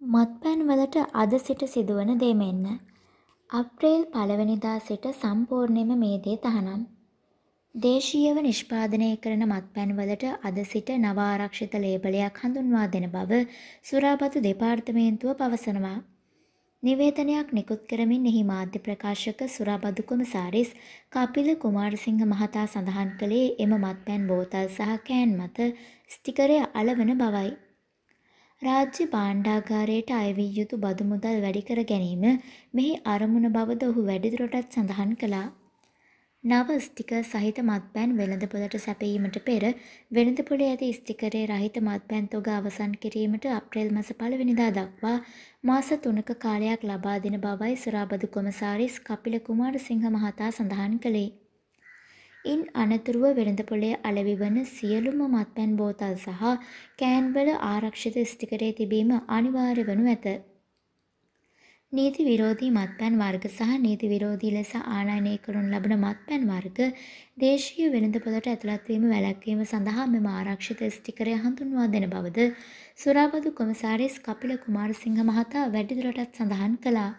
මත්පැන්වලට අද සිට සිදුවන දේ මෙන්න. අප්‍රේල් පළවෙනිදා සිට සම්පූර්ණයෙන්ම මේ දේ තහනම්. දේශීයව නිෂ්පාදනය කරන මත්පැන්වලට අද සිට නව ආරක්ෂිත ලේබලයක් හඳුන්වා දෙන බව සුරාපතු දෙපාර්තමේන්තුව පවසනවා. නිවේදනයක් නිකුත් කරමින් එහි මාධ්‍ය ප්‍රකාශක සුරාබදු කොමසාරිස් කපිල කුමාරසිංහ මහතා සඳහන් කළේ එම මත්පැන් බෝතල් සහ කෑන් මත ස්ටිකරය අලවන බවයි. රාජ්‍ය භාණ්ඩාගාරයට අයවී යුතු බදු මුදල් වැඩි කර ගැනීම මෙහි අරමුණ බවද ඔහු වැඩිදුරටත් සඳහන් කළා. නව ස්ටිකර් සහිත මත්පැන් වෙළඳපොළට සැපයීමට පෙර වෙළඳපොළේ ඇති ස්ටිකරේ රහිත මත්පැන් තොග අවසන් කිරීමට අප්‍රේල් මස පළවෙනිදා දක්වා මාස තුනක කාලයක් ලබා දෙන බවයි සුරාබදු කොමසාරිස් කපිල කුමාරසිංහ මහතා සඳහන් කළේ. ඉන් අනතුරුව වෙළඳපොලේ අලෙවි වන සියලුම මත්පැන් බෝතල් සහ කෑන්වල ආරක්ෂිත ස්ටිකරේ තිබීම අනිවාර්ය වනු ඇත. නීති විරෝධී මත්පැන් වර්ග සහ නීති විරෝධී ලෙස ආනයනය කරනු ලබන මත්පැන් වර්ග දේශීය වෙළඳපොළට ඇතුළත්වීම වැළැක්වීම සඳහා මෙම ආරක්ෂිත ස්ටිකරය හඳුන්වා දෙන බවද සුරාබදු කොමසාරිස් කපිල කුමාරසිංහ මහතා වැඩිදුරටත් සඳහන් කළා.